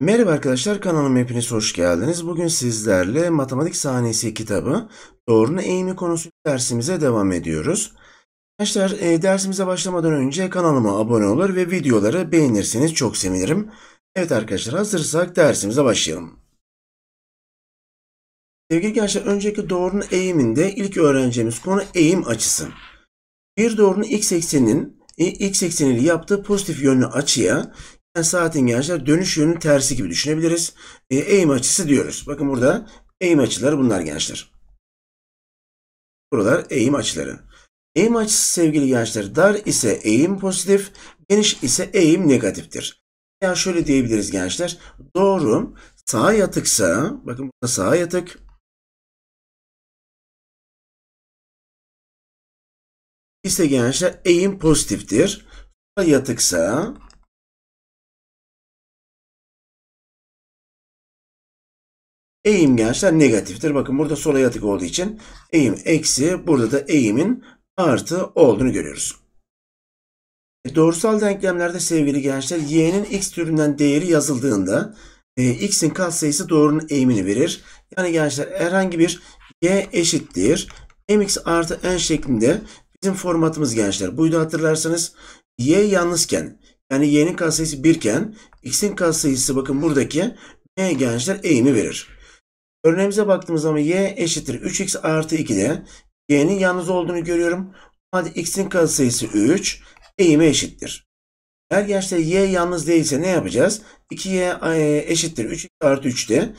Merhaba arkadaşlar kanalıma hepiniz hoş geldiniz. Bugün sizlerle matematik sahnesi kitabı doğrunun eğimi konusu dersimize devam ediyoruz. Arkadaşlar e, dersimize başlamadan önce kanalıma abone olur ve videoları beğenirseniz çok sevinirim. Evet arkadaşlar hazırsak dersimize başlayalım. Sevgili arkadaşlar önceki doğrunun eğiminde ilk öğreneceğimiz konu eğim açısı. Bir doğrunun x ekseninin e, x ekseniyle yaptığı pozitif yönlü açıya yani saatin gençler dönüş yönü tersi gibi düşünebiliriz. E, eğim açısı diyoruz. Bakın burada eğim açıları bunlar gençler. Buralar eğim açıları. Eğim açısı sevgili gençler dar ise eğim pozitif, geniş ise eğim negatiftir. Yani şöyle diyebiliriz gençler. Doğru sağ yatıksa, bakın burada sağ yatık, ise gençler eğim pozitiftir. Sola yatıksa eğim gençler negatiftir. Bakın burada sola yatık olduğu için eğim eksi burada da eğimin artı olduğunu görüyoruz. E, doğrusal denklemlerde sevgili gençler y'nin x türünden değeri yazıldığında e, x'in katsayısı doğrunun eğimini verir. Yani gençler herhangi bir y eşittir mx artı n şeklinde Bizim formatımız gençler. Buydu hatırlarsanız. Y yalnızken yani y'nin katsayısı 1 iken x'in katsayısı bakın buradaki m gençler eğimi verir. Örneğimize baktığımız zaman y eşittir 3x artı 2'de y'nin yalnız olduğunu görüyorum. Hadi x'in katsayısı 3 eğime eşittir. Eğer gençler y yalnız değilse ne yapacağız? 2y e, eşittir 3 x artı 3'de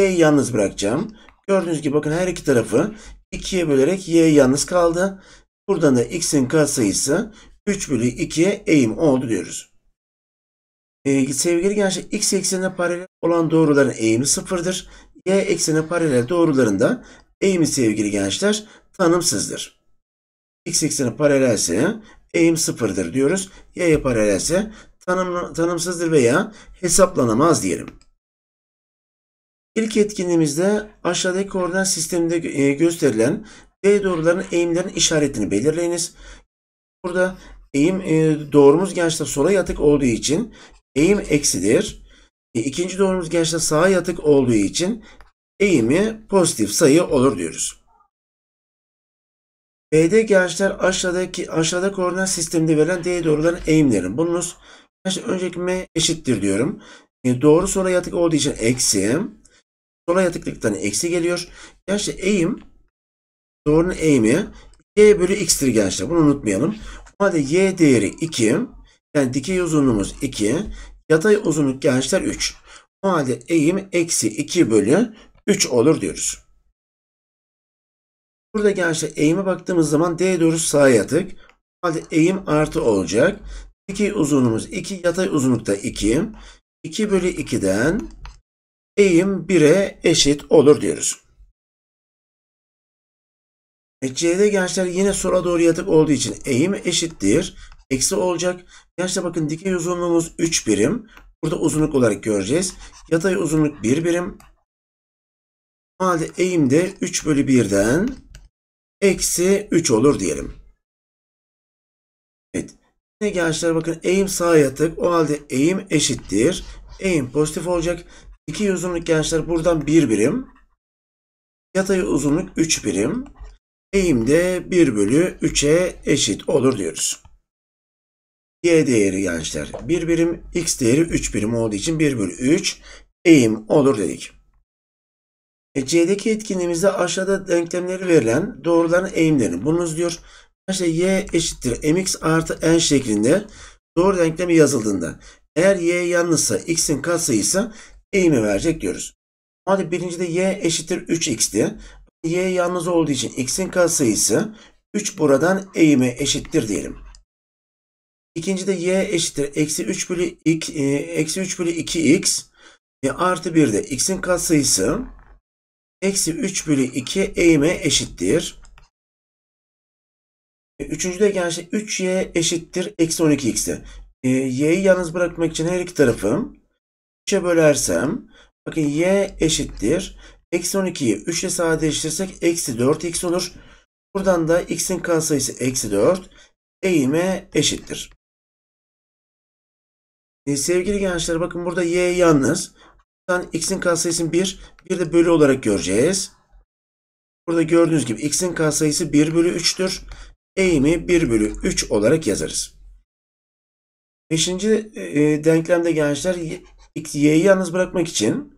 y'yi yalnız bırakacağım. Gördüğünüz gibi bakın her iki tarafı 2'ye bölerek y yalnız kaldı burada da x'in katsayısı 3 bölü 2'ye eğim oldu diyoruz. Ee, sevgili gençler x eksenine paralel olan doğruların eğimi sıfırdır. Y eksenine paralel doğruların da eğimi sevgili gençler tanımsızdır. X eksenine paralelse eğim sıfırdır diyoruz. Y'ye paralelse tanım, tanımsızdır veya hesaplanamaz diyelim. İlk etkinliğimizde aşağıdaki koordinat sisteminde e, gösterilen D doğruların eğimlerin işaretini belirleyiniz. Burada eğim e, doğrumuz gençte sola yatık olduğu için eğim eksidir. E, ikinci doğrumuz gençte sağa yatık olduğu için eğimi pozitif sayı olur diyoruz. B'de gençler aşağıdaki aşağıda koordinat sisteminde verilen D doğruların eğimlerin. Bulunuz. Gençler önceki M eşittir diyorum. E, doğru sola yatık olduğu için eksi. Sola yatıklıktan eksi geliyor. Gençler eğim doğrunun eğimi y bölü x'tir gençler. Bunu unutmayalım. O halde y değeri 2. Yani dikey uzunluğumuz 2. Yatay uzunluk gençler 3. O halde eğim eksi 2 bölü 3 olur diyoruz. Burada gençler eğime baktığımız zaman D doğrusu sağa yatık. O halde eğim artı olacak. Dikey uzunluğumuz 2. Yatay uzunlukta 2. 2 bölü 2'den eğim 1'e eşit olur diyoruz. E C'de gençler yine sola doğru yatık olduğu için eğim eşittir. Eksi olacak. Gençler bakın dikey uzunluğumuz 3 birim. Burada uzunluk olarak göreceğiz. Yatay uzunluk 1 birim. O halde eğim de 3 bölü 1'den eksi 3 olur diyelim. Evet. Yine gençler bakın eğim sağ yatık. O halde eğim eşittir. Eğim pozitif olacak. Dikey uzunluk gençler buradan 1 birim. Yatay uzunluk 3 birim eğim de 1 bölü 3'e eşit olur diyoruz. Y değeri gençler 1 birim, X değeri 3 birim olduğu için 1 bölü 3 eğim olur dedik. E, C'deki etkinliğimizde aşağıda denklemleri verilen doğruların eğimlerini bulunuz diyor. İşte y eşittir mx artı n şeklinde doğru denklemi yazıldığında eğer y yalnızsa x'in katsayısı eğimi verecek diyoruz. Hadi birincide y eşittir 3x'ti x y yalnız olduğu için x'in katsayısı 3 buradan eğime eşittir diyelim. İkinci de y eşittir. Eksi 3 bölü, ik, e, eksi 3 bölü 2x e, artı 1 de x'in katsayısı eksi 3 bölü 2 eğime eşittir. E, üçüncü de gençler 3y şey eşittir. Eksi 12x'e. E, y'yi yalnız bırakmak için her iki tarafı 3'e bölersem bakın y eşittir. Eksi 12'yi 3 ile sadeleştirirsek eksi 4 x olur. Buradan da x'in katsayısı eksi 4 eğime eşittir. Ee, sevgili gençler bakın burada y yalnız. Buradan x'in katsayısını 1, 1 de bölü olarak göreceğiz. Burada gördüğünüz gibi x'in katsayısı 1 bölü 3'tür. Eğimi 1 bölü 3 olarak yazarız. Beşinci e, e denklemde gençler y'yi yalnız bırakmak için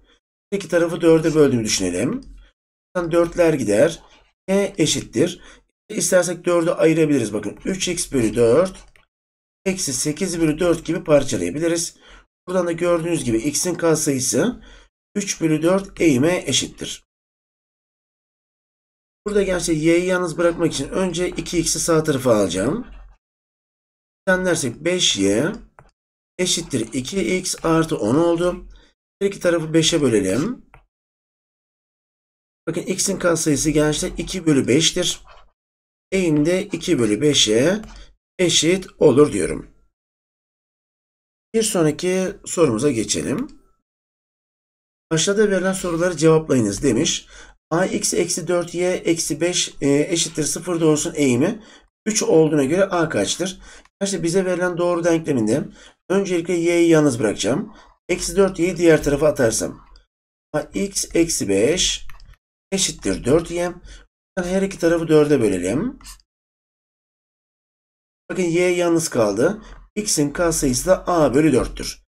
İki tarafı dörde böldüğümü düşünelim. Dörtler gider. E eşittir. İstersek 4'ü ayırabiliriz. Bakın 3x bölü 4 eksi 8 bölü 4 gibi parçalayabiliriz. Buradan da gördüğünüz gibi x'in katsayısı 3 bölü 4 eğime eşittir. Burada gerçi y'yi yalnız bırakmak için önce 2x'i sağ tarafa alacağım. Sen dersek 5y eşittir 2x artı 10 oldu. Her iki tarafı 5'e bölelim. Bakın x'in katsayısı gençler 2 bölü 5'tir. Eğim de 2 bölü 5'e eşit olur diyorum. Bir sonraki sorumuza geçelim. Aşağıda verilen soruları cevaplayınız demiş. ax eksi 4y eksi 5 e, eşittir 0 doğrusunun eğimi 3 olduğuna göre a kaçtır? İşte bize verilen doğru denkleminde öncelikle y'yi yalnız bırakacağım. Eksi 4y'yi diğer tarafa atarsam x eksi 5 eşittir 4y. Her iki tarafı 4'e bölelim. Bakın y yalnız kaldı. x'in katsayısı da a bölü 4'tür.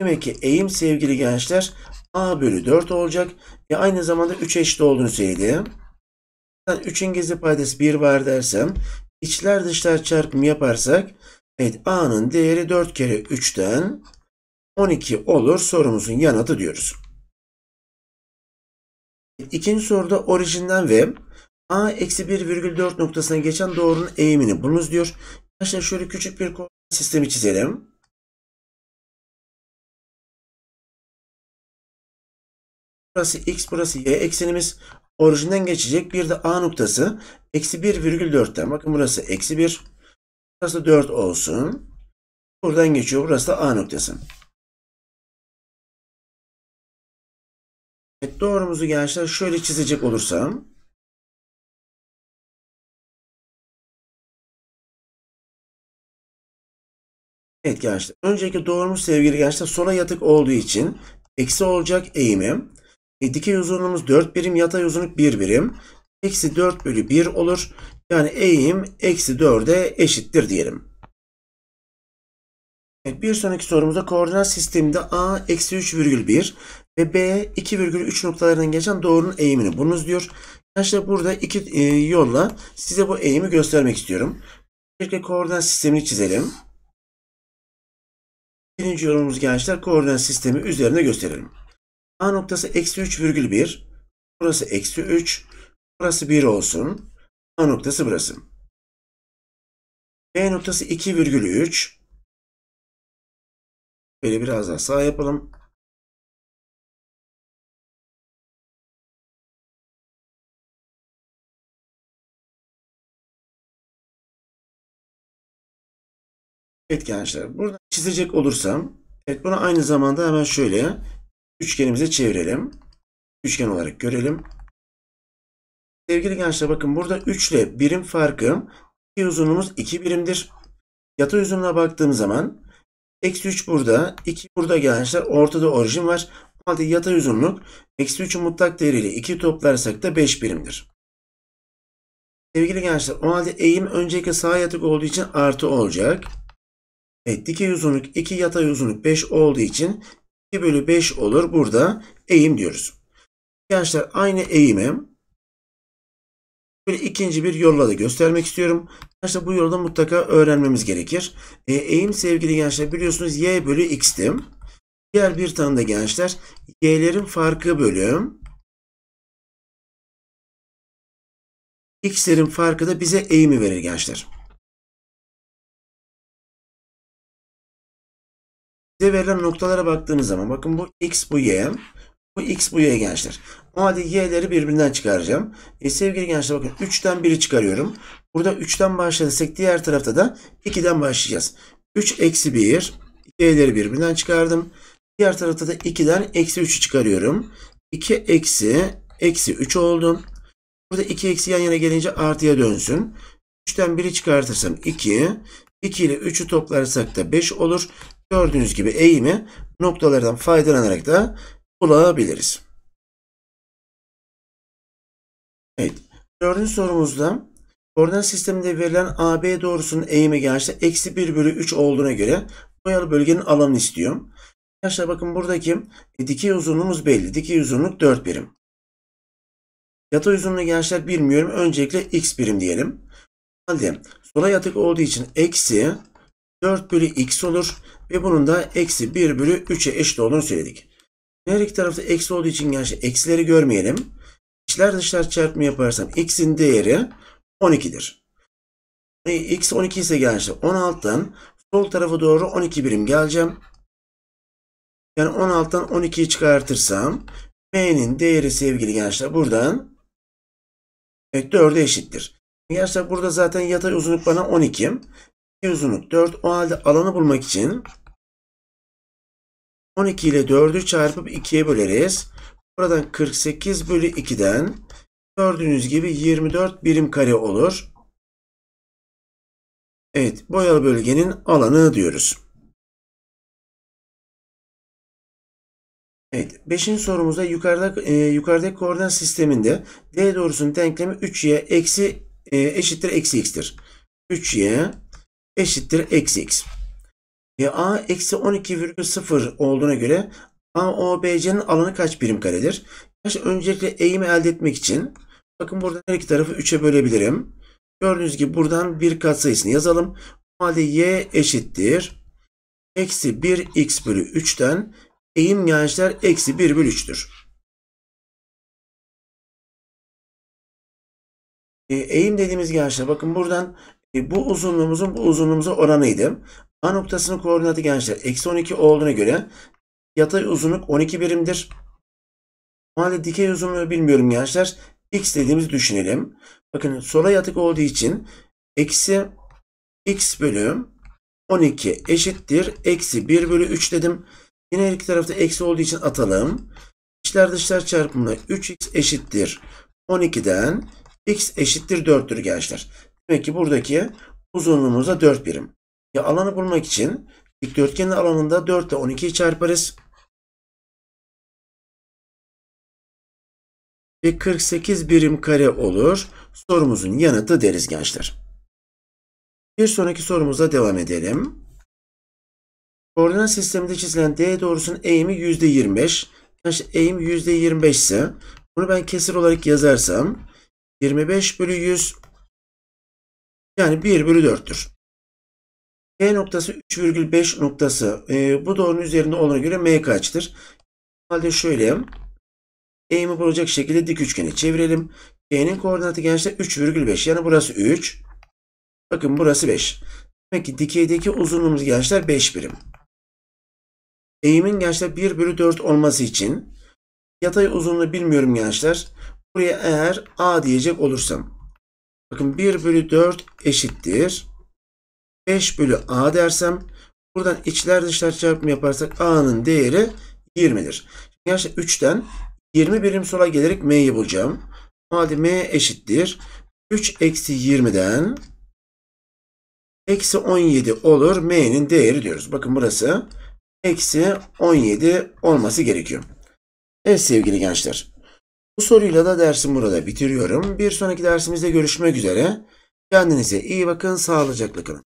Demek ki eğim sevgili gençler a bölü 4 olacak. Ve aynı zamanda 3 eşit olduğunu söyledi. 3'ün gizli paydası 1 var dersem içler dışlar çarpımı yaparsak evet a'nın değeri 4 kere 3'ten 12 olur sorumuzun yanıtı diyoruz. İkinci soruda orijinden ve a eksi 1,4 noktasına geçen doğrunun eğimini bulunuz diyor. Arkadaşlar şöyle küçük bir sistemi çizelim. Burası x burası y eksenimiz. Orijinden geçecek bir de a noktası eksi 1,4'ten. Bakın burası eksi 1. Burası 4 olsun. Buradan geçiyor. Burası da a noktası. Evet, doğrumuzu gençler şöyle çizecek olursam Evet gençler. Önceki doğrumuz sevgili gençler sola yatık olduğu için eksi olacak eğimim. E, dikey uzunluğumuz 4 birim, yatay uzunluk 1 birim. Eksi 4 bölü 1 olur. Yani eğim eksi 4'e eşittir diyelim. Evet, bir sonraki sorumuzda koordinat sisteminde A eksi 3 virgül 1 ve B 2,3 noktalarından geçen doğrunun eğimini bulunuz diyor. Arkadaşlar burada iki e, yolla size bu eğimi göstermek istiyorum. Öncelikle koordinat sistemini çizelim. Birinci yolumuz gençler koordinat sistemi üzerinde gösterelim. A noktası eksi 3,1. Burası eksi 3. Burası 1 olsun. A noktası burası. B noktası 2,3. Böyle biraz daha sağ yapalım. Evet gençler burada çizecek olursam evet bunu aynı zamanda hemen şöyle üçgenimize çevirelim. Üçgen olarak görelim. Sevgili gençler bakın burada 3 ile birim farkı iki uzunluğumuz 2 birimdir. Yatay uzunluğuna baktığım zaman eksi 3 burada 2 burada gençler ortada orijin var. Halde yatay uzunluk eksi 3'ün mutlak değeriyle 2 toplarsak da 5 birimdir. Sevgili gençler o halde eğim önceki sağ yatık olduğu için artı olacak. Evet dikey uzunluk 2 yatay uzunluk 5 olduğu için 2 bölü 5 olur. Burada eğim diyoruz. Gençler aynı eğimi böyle ikinci bir yolla da göstermek istiyorum. Gençler bu yolda mutlaka öğrenmemiz gerekir. E, eğim sevgili gençler biliyorsunuz y bölü x'ti. Diğer bir tane de gençler y'lerin farkı bölüm x'lerin farkı da bize eğimi verir gençler. Size verilen noktalara baktığınız zaman bakın bu x bu y. Bu x bu y gençler. O halde y'leri birbirinden çıkaracağım. E sevgili gençler bakın 3'ten 1'i çıkarıyorum. Burada 3'ten başladık diğer tarafta da 2'den başlayacağız. 3 eksi 1. Y'leri birbirinden çıkardım. Diğer tarafta da 2'den eksi 3'ü çıkarıyorum. 2 eksi eksi 3 oldu. Burada 2 eksi yan yana gelince artıya dönsün. 3'ten 1'i çıkartırsam 2. 2 ile 3'ü toplarsak da 5 olur. Gördüğünüz gibi eğimi noktalardan faydalanarak da bulabiliriz. Evet. Dördüncü sorumuzda koordinat sisteminde verilen AB doğrusunun eğimi gençte eksi 1 bölü 3 olduğuna göre boyalı bölgenin alanını istiyor. Arkadaşlar bakın buradaki e, dikey uzunluğumuz belli. Dikey uzunluk 4 birim. Yatay uzunluğu gençler bilmiyorum. Öncelikle x birim diyelim. Halde sola yatık olduğu için eksi 4 bölü x olur ve bunun da eksi 1 bölü 3'e eşit olduğunu söyledik. Her iki tarafta eksi olduğu için gençler eksileri görmeyelim. İçler dışlar çarpımı yaparsam x'in değeri 12'dir. E, x 12 ise gençler 16'dan sol tarafa doğru 12 birim geleceğim. Yani 16'dan 12'yi çıkartırsam m'nin değeri sevgili gençler buradan evet, 4'e eşittir. Gençler burada zaten yatay uzunluk bana 12 uzunluk 4. O halde alanı bulmak için 12 ile 4'ü çarpıp 2'ye böleriz. Buradan 48 bölü 2'den gördüğünüz gibi 24 birim kare olur. Evet, boyalı bölgenin alanı diyoruz. Evet, 5. sorumuzda yukarıda e, yukarıdaki koordinat sisteminde D doğrusunun denklemi 3y eksi e, eşittir eksi x'tir. 3y eşittir eksi x. E, A eksi 12,0 olduğuna göre AOBC'nin alanı kaç birim karedir? öncelikle eğimi elde etmek için bakın buradan her iki tarafı 3'e bölebilirim. Gördüğünüz gibi buradan bir katsayısını yazalım. Bu halde y eşittir. Eksi 1x bölü 3'ten eğim gençler eksi 1 bölü 3'tür. E, eğim dediğimiz gençler bakın buradan e, bu uzunluğumuzun bu uzunluğumuza oranıydı. A noktasının koordinatı gençler eksi 12 olduğuna göre yatay uzunluk 12 birimdir. O dikey uzunluğu bilmiyorum gençler. X dediğimizi düşünelim. Bakın sola yatık olduğu için eksi x bölü 12 eşittir. Eksi 1 bölü 3 dedim. Yine her iki tarafta eksi olduğu için atalım. İçler dışlar çarpımı 3x eşittir. 12'den x eşittir 4'tür gençler. Peki buradaki uzunluğumuza 4 birim. Ya alanı bulmak için dikdörtgenin alanında 4 ile 12'yi çarparız. Ve 48 birim kare olur. Sorumuzun yanıtı deriz gençler. Bir sonraki sorumuza devam edelim. Koordinat sisteminde çizilen D doğrusunun eğimi %25. Yani eğim %25 ise bunu ben kesir olarak yazarsam 25 bölü 100 yani 1 bölü 4'tür. G e noktası 3,5 noktası. E, bu da üzerinde olduğuna göre M kaçtır? Halde şöyle eğimi bulacak şekilde dik üçgeni çevirelim. G'nin koordinatı gençler 3,5. Yani burası 3. Bakın burası 5. Demek ki dikeydeki uzunluğumuz gençler 5 birim. Eğimin gençler 1 bölü 4 olması için yatay uzunluğu bilmiyorum gençler. Buraya eğer A diyecek olursam Bakın 1 bölü 4 eşittir. 5 bölü a dersem buradan içler dışlar çarpımı yaparsak a'nın değeri 20'dir. Gerçekten 3'ten 20 birim sola gelerek m'yi bulacağım. Hadi m eşittir. 3 eksi 20'den eksi 17 olur. M'nin değeri diyoruz. Bakın burası eksi 17 olması gerekiyor. Evet sevgili gençler. Bu soruyla da dersim burada bitiriyorum. Bir sonraki dersimizde görüşmek üzere. Kendinize iyi bakın, sağlıcakla kalın.